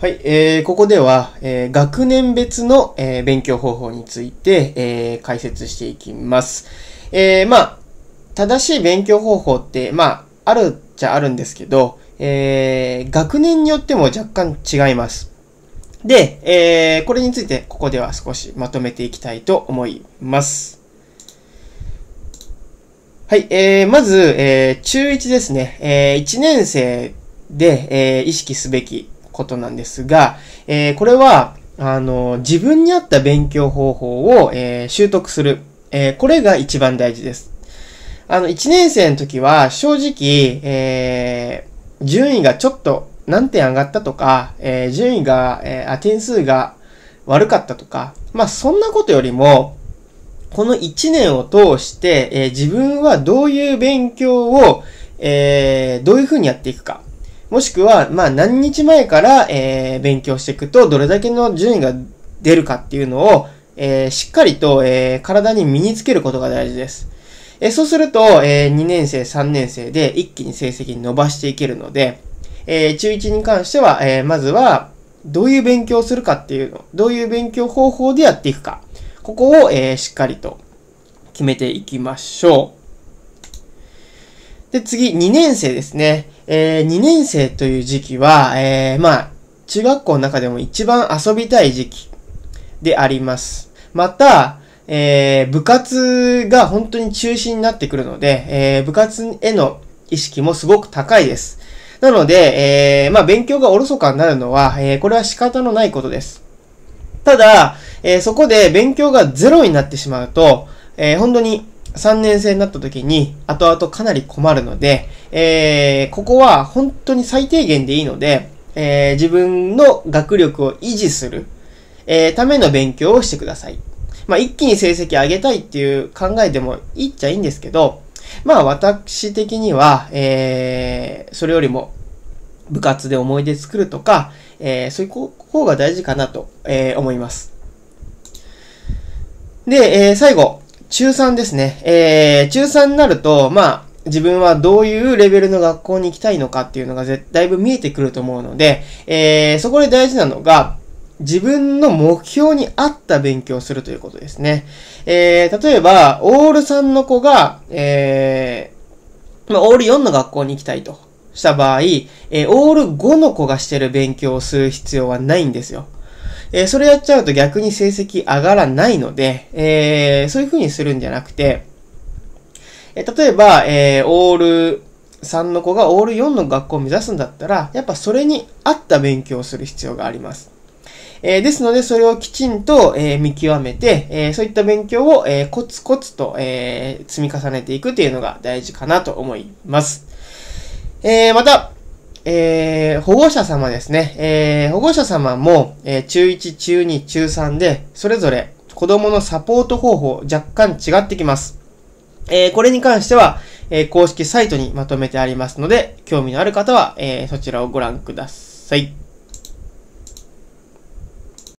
はい、えー、ここでは、えー、学年別の、えー、勉強方法について、えー、解説していきます。えー、まあ、正しい勉強方法って、まあ、あるっちゃあるんですけど、えー、学年によっても若干違います。で、えー、これについてここでは少しまとめていきたいと思います。はい、えー、まず、えー、中1ですね。えー、1年生で、えー、意識すべきことなんですが、えー、これは、あの、自分に合った勉強方法を、えー、習得する。えー、これが一番大事です。あの、1年生の時は、正直、えー、順位がちょっと何点上がったとか、えー、順位が、えー、点数が悪かったとか、まあ、そんなことよりも、この1年を通して、えー、自分はどういう勉強を、えー、どういうふうにやっていくか。もしくは、まあ何日前から、えー、勉強していくと、どれだけの順位が出るかっていうのを、えー、しっかりと、えー、体に身につけることが大事です。えー、そうすると、えー、2年生、3年生で一気に成績伸ばしていけるので、えー、中1に関しては、えー、まずは、どういう勉強をするかっていうの、どういう勉強方法でやっていくか、ここを、えー、しっかりと決めていきましょう。で、次、2年生ですね。えー、2年生という時期は、えー、まあ、中学校の中でも一番遊びたい時期であります。また、えー、部活が本当に中心になってくるので、えー、部活への意識もすごく高いです。なので、えー、まあ、勉強がおろそかになるのは、えこれは仕方のないことです。ただ、えそこで勉強がゼロになってしまうと、え本当に3年生になった時に後々かなり困るので、えー、ここは本当に最低限でいいので、えー、自分の学力を維持する、えー、ための勉強をしてください。まあ、一気に成績上げたいっていう考えでもいいっちゃいいんですけど、まあ、私的には、えー、それよりも部活で思い出作るとか、えー、そういう方が大事かなと、えー、思います。で、えー、最後、中3ですね。えー、中3になると、まあ、自分はどういうレベルの学校に行きたいのかっていうのが絶対見えてくると思うので、えー、そこで大事なのが、自分の目標に合った勉強をするということですね。えー、例えば、オール3の子が、えー、まあ、オール4の学校に行きたいとした場合、えー、オール5の子がしてる勉強をする必要はないんですよ。えー、それやっちゃうと逆に成績上がらないので、えー、そういう風にするんじゃなくて、え例えば、えー、オール3の子がオール4の学校を目指すんだったら、やっぱそれに合った勉強をする必要があります。えー、ですので、それをきちんと、えー、見極めて、えそういった勉強を、えコツコツと、え積み重ねていくというのが大事かなと思います。えまた、えー、保護者様ですね。えー、保護者様も、えー、中1、中2、中3で、それぞれ子供のサポート方法若干違ってきます。えー、これに関しては、えー、公式サイトにまとめてありますので、興味のある方は、えー、そちらをご覧ください。